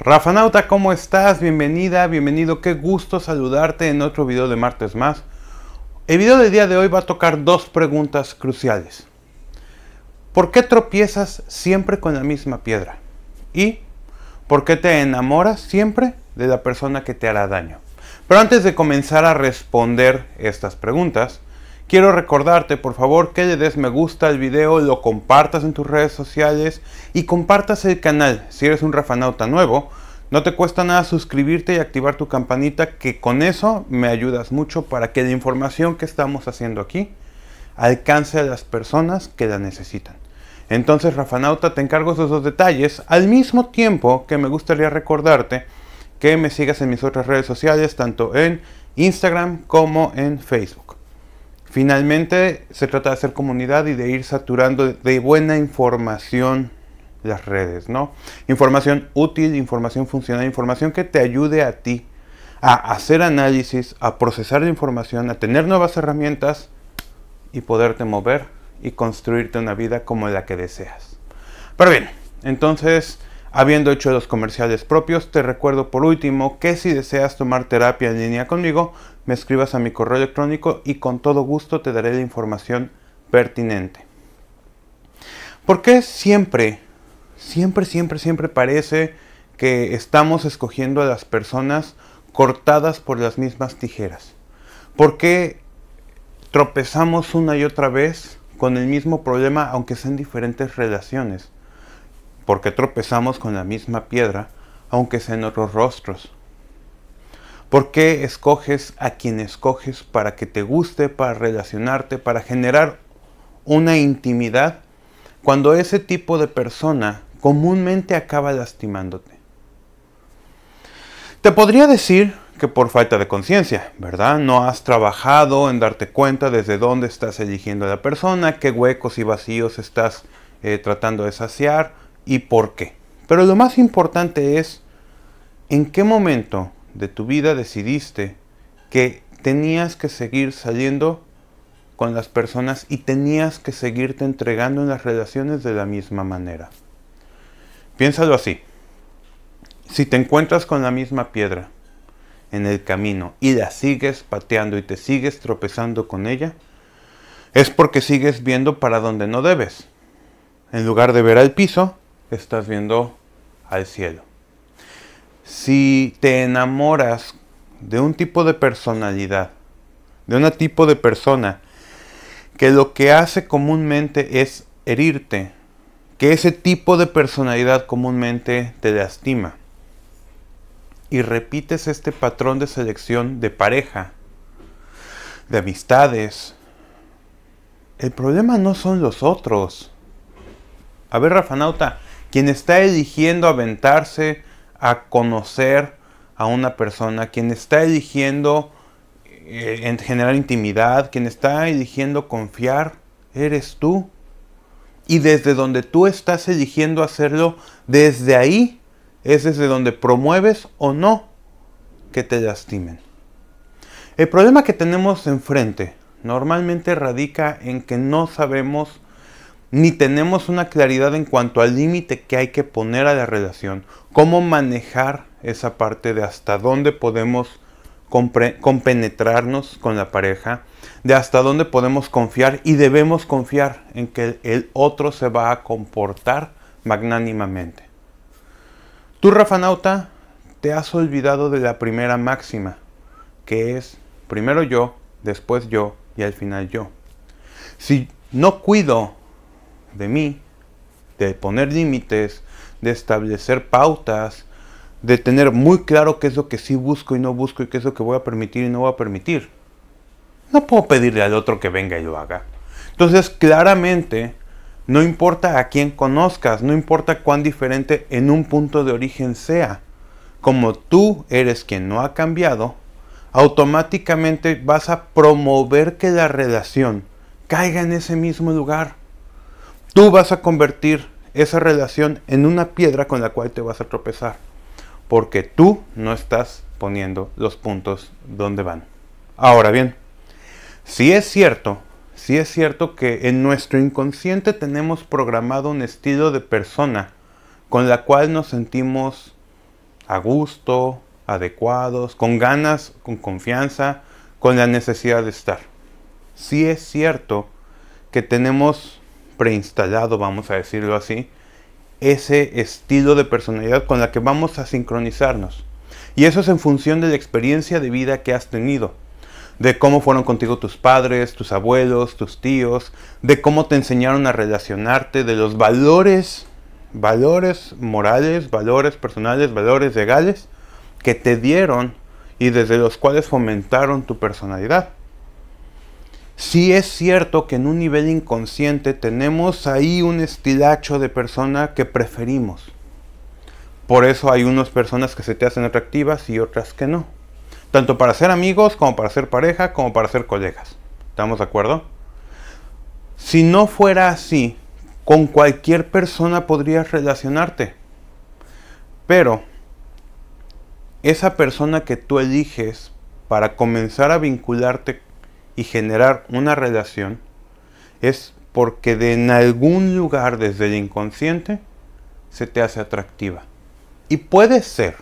Rafa Nauta, ¿cómo estás? Bienvenida, bienvenido, qué gusto saludarte en otro video de martes más. El video del día de hoy va a tocar dos preguntas cruciales. ¿Por qué tropiezas siempre con la misma piedra? ¿Y por qué te enamoras siempre de la persona que te hará daño? Pero antes de comenzar a responder estas preguntas, Quiero recordarte por favor que le des me gusta al video, lo compartas en tus redes sociales y compartas el canal si eres un rafanauta nuevo. No te cuesta nada suscribirte y activar tu campanita que con eso me ayudas mucho para que la información que estamos haciendo aquí alcance a las personas que la necesitan. Entonces, Rafanauta, te encargo esos detalles, al mismo tiempo que me gustaría recordarte que me sigas en mis otras redes sociales, tanto en Instagram como en Facebook. Finalmente, se trata de hacer comunidad y de ir saturando de buena información las redes, ¿no? Información útil, información funcional, información que te ayude a ti a hacer análisis, a procesar la información, a tener nuevas herramientas y poderte mover y construirte una vida como la que deseas. Pero bien, entonces Habiendo hecho los comerciales propios, te recuerdo por último que si deseas tomar terapia en línea conmigo, me escribas a mi correo electrónico y con todo gusto te daré la información pertinente. ¿Por qué siempre, siempre, siempre, siempre parece que estamos escogiendo a las personas cortadas por las mismas tijeras? ¿Por qué tropezamos una y otra vez con el mismo problema aunque sean diferentes relaciones? qué tropezamos con la misma piedra, aunque sean otros rostros? ¿Por qué escoges a quien escoges para que te guste, para relacionarte, para generar una intimidad, cuando ese tipo de persona comúnmente acaba lastimándote? Te podría decir que por falta de conciencia, ¿verdad? No has trabajado en darte cuenta desde dónde estás eligiendo a la persona, qué huecos y vacíos estás eh, tratando de saciar, y por qué. Pero lo más importante es en qué momento de tu vida decidiste que tenías que seguir saliendo con las personas y tenías que seguirte entregando en las relaciones de la misma manera. Piénsalo así. Si te encuentras con la misma piedra en el camino y la sigues pateando y te sigues tropezando con ella, es porque sigues viendo para donde no debes. En lugar de ver al piso, estás viendo al cielo. Si te enamoras de un tipo de personalidad, de un tipo de persona, que lo que hace comúnmente es herirte, que ese tipo de personalidad comúnmente te lastima. Y repites este patrón de selección de pareja, de amistades. El problema no son los otros. A ver, Rafa Nauta quien está eligiendo aventarse a conocer a una persona, quien está eligiendo eh, en generar intimidad, quien está eligiendo confiar, eres tú. Y desde donde tú estás eligiendo hacerlo, desde ahí es desde donde promueves o no que te lastimen. El problema que tenemos enfrente normalmente radica en que no sabemos ni tenemos una claridad en cuanto al límite que hay que poner a la relación, cómo manejar esa parte de hasta dónde podemos compenetrarnos con la pareja, de hasta dónde podemos confiar y debemos confiar en que el otro se va a comportar magnánimamente. Tú, Rafanauta, te has olvidado de la primera máxima, que es primero yo, después yo y al final yo. Si no cuido de mí, de poner límites, de establecer pautas, de tener muy claro qué es lo que sí busco y no busco y qué es lo que voy a permitir y no voy a permitir. No puedo pedirle al otro que venga y lo haga. Entonces, claramente, no importa a quién conozcas, no importa cuán diferente en un punto de origen sea, como tú eres quien no ha cambiado, automáticamente vas a promover que la relación caiga en ese mismo lugar. Tú vas a convertir esa relación en una piedra con la cual te vas a tropezar, porque tú no estás poniendo los puntos donde van. Ahora bien, si es cierto, si es cierto que en nuestro inconsciente tenemos programado un estilo de persona con la cual nos sentimos a gusto, adecuados, con ganas, con confianza, con la necesidad de estar. Si es cierto que tenemos preinstalado, vamos a decirlo así, ese estilo de personalidad con la que vamos a sincronizarnos. Y eso es en función de la experiencia de vida que has tenido, de cómo fueron contigo tus padres, tus abuelos, tus tíos, de cómo te enseñaron a relacionarte, de los valores, valores morales, valores personales, valores legales que te dieron y desde los cuales fomentaron tu personalidad. Sí es cierto que en un nivel inconsciente tenemos ahí un estilacho de persona que preferimos. Por eso hay unas personas que se te hacen atractivas y otras que no. Tanto para ser amigos como para ser pareja como para ser colegas. ¿Estamos de acuerdo? Si no fuera así, con cualquier persona podrías relacionarte. Pero esa persona que tú eliges para comenzar a vincularte y generar una relación es porque de en algún lugar desde el inconsciente se te hace atractiva. Y puede ser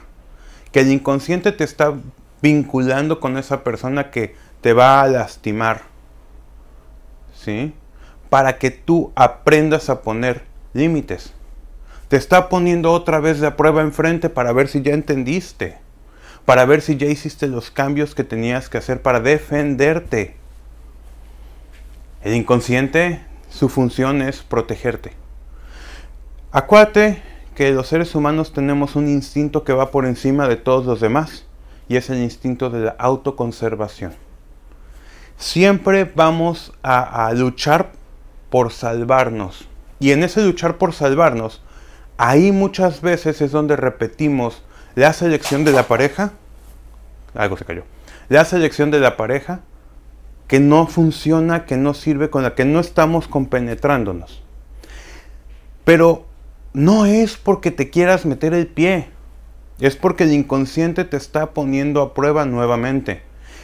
que el inconsciente te está vinculando con esa persona que te va a lastimar. ¿Sí? Para que tú aprendas a poner límites. Te está poniendo otra vez la prueba enfrente para ver si ya entendiste. Para ver si ya hiciste los cambios que tenías que hacer para defenderte. El inconsciente, su función es protegerte. Acuérdate que los seres humanos tenemos un instinto que va por encima de todos los demás y es el instinto de la autoconservación. Siempre vamos a, a luchar por salvarnos y en ese luchar por salvarnos, ahí muchas veces es donde repetimos la selección de la pareja. Algo se cayó. La selección de la pareja que no funciona, que no sirve, con la que no estamos compenetrándonos. Pero no es porque te quieras meter el pie, es porque el inconsciente te está poniendo a prueba nuevamente.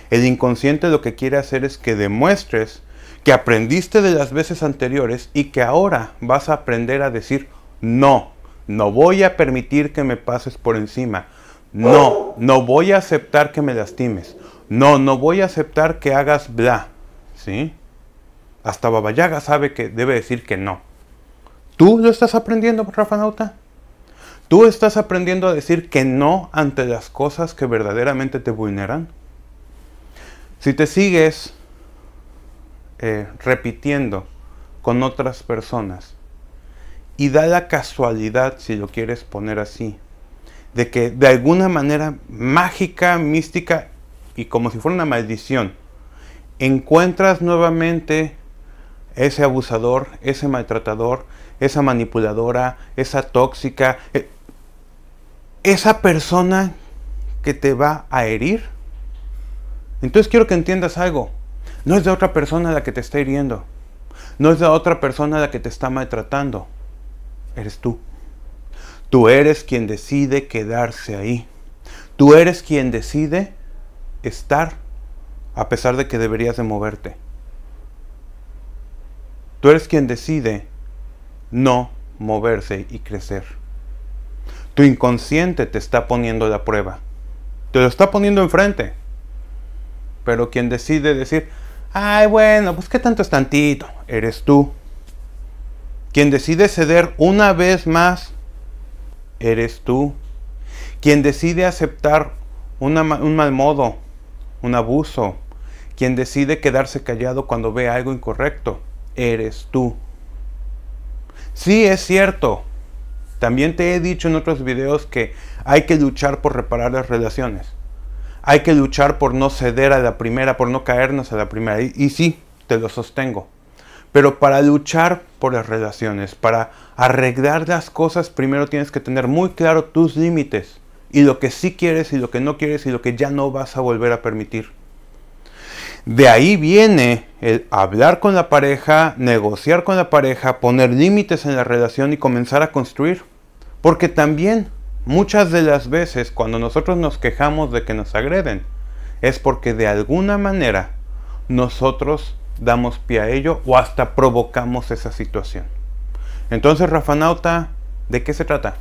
El inconsciente lo que quiere hacer es que demuestres que aprendiste de las veces anteriores y que ahora vas a aprender a decir no, no voy a permitir que me pases por encima, no, no voy a aceptar que me lastimes. No, no voy a aceptar que hagas bla. ¿Sí? Hasta Babayaga sabe que debe decir que no. ¿Tú lo estás aprendiendo, Rafa Nauta? ¿Tú estás aprendiendo a decir que no ante las cosas que verdaderamente te vulneran? Si te sigues eh, repitiendo con otras personas y da la casualidad, si lo quieres poner así, de que de alguna manera mágica, mística y como si fuera una maldición, encuentras nuevamente ese abusador, ese maltratador, esa manipuladora, esa tóxica, e, esa persona que te va a herir. Entonces quiero que entiendas algo. No es de otra persona la que te está hiriendo. No es de otra persona la que te está maltratando. Eres tú. Tú eres quien decide quedarse ahí. Tú eres quien decide estar a pesar de que deberías de moverte. Tú eres quien decide no moverse y crecer. Tu inconsciente te está poniendo la prueba. Te lo está poniendo enfrente. Pero quien decide decir, ay bueno, pues qué tanto es tantito, eres tú. Quien decide ceder una vez más eres tú. Quien decide aceptar un mal modo, un abuso, quien decide quedarse callado cuando ve algo incorrecto, eres tú. Sí, es cierto. También te he dicho en otros videos que hay que luchar por reparar las relaciones. Hay que luchar por no ceder a la primera, por no caernos a la primera. y sí, te lo sostengo. Pero para luchar por las relaciones, para arreglar las cosas, primero tienes que tener muy claro tus límites y lo que sí quieres y lo que no quieres y lo que ya no vas a volver a permitir. De ahí viene el hablar con la pareja, negociar con la pareja, poner límites en la relación y comenzar a construir. Porque también muchas de las veces cuando nosotros nos quejamos de que nos agreden, es porque de alguna manera nosotros damos pie a ello o hasta provocamos esa situación. Entonces, Rafa Nauta, ¿de qué se trata?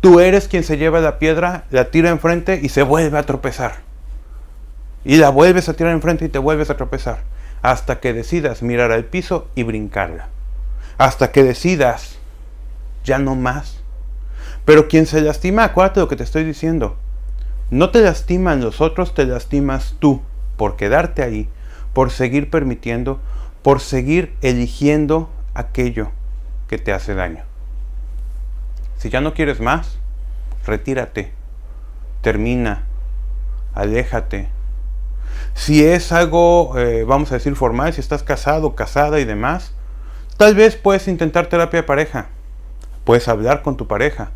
Tú eres quien se lleva la piedra, la tira enfrente y se vuelve a tropezar. Y la vuelves a tirar enfrente y te vuelves a tropezar. Hasta que decidas mirar al piso y brincarla. Hasta que decidas, ya no más. Pero quien se lastima, acuérdate lo que te estoy diciendo. No te lastiman los otros, te lastimas tú por quedarte ahí por seguir permitiendo, por seguir eligiendo aquello que te hace daño. Si ya no quieres más, retírate, termina, aléjate. Si es algo, eh, vamos a decir, formal, si estás casado, casada y demás, tal vez puedes intentar terapia de pareja, puedes hablar con tu pareja,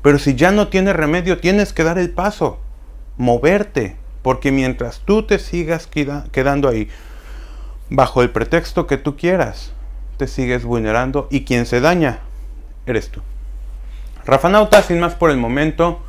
pero si ya no tienes remedio, tienes que dar el paso, moverte, porque mientras tú te sigas quedando ahí, bajo el pretexto que tú quieras, te sigues vulnerando y quien se daña eres tú. Rafa Nauta, sin más por el momento,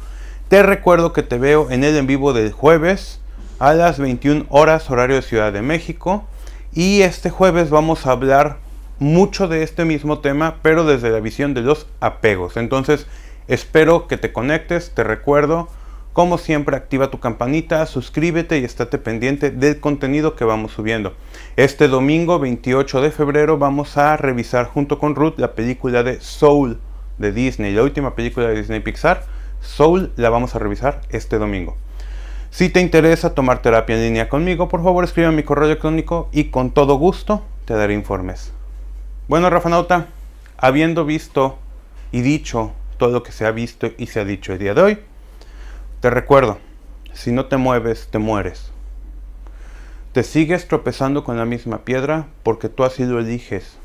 te recuerdo que te veo en el en vivo del jueves a las 21 horas horario de Ciudad de México y este jueves vamos a hablar mucho de este mismo tema, pero desde la visión de los apegos. Entonces, espero que te conectes, te recuerdo como siempre, activa tu campanita, suscríbete y estate pendiente del contenido que vamos subiendo. Este domingo 28 de febrero vamos a revisar junto con Ruth la película de Soul de Disney, la última película de Disney Pixar. Soul la vamos a revisar este domingo. Si te interesa tomar terapia en línea conmigo, por favor escribe a mi correo electrónico y con todo gusto te daré informes. Bueno, Rafa Nauta, habiendo visto y dicho todo lo que se ha visto y se ha dicho el día de hoy, te recuerdo, si no te mueves, te mueres. Te sigues tropezando con la misma piedra porque tú así lo eliges.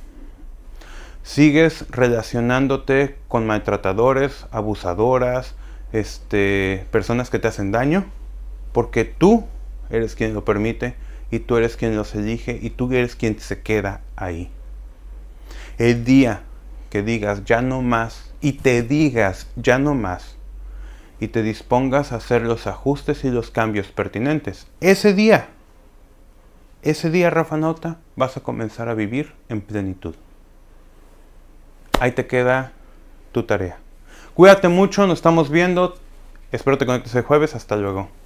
Sigues relacionándote con maltratadores, abusadoras, este, personas que te hacen daño, porque tú eres quien lo permite y tú eres quien los elige y tú eres quien se queda ahí. El día que digas ya no más y te digas ya no más, y te dispongas a hacer los ajustes y los cambios pertinentes. Ese día, ese día, Rafa Nota, vas a comenzar a vivir en plenitud. Ahí te queda tu tarea. Cuídate mucho, nos estamos viendo. Espero te conectes el jueves. Hasta luego.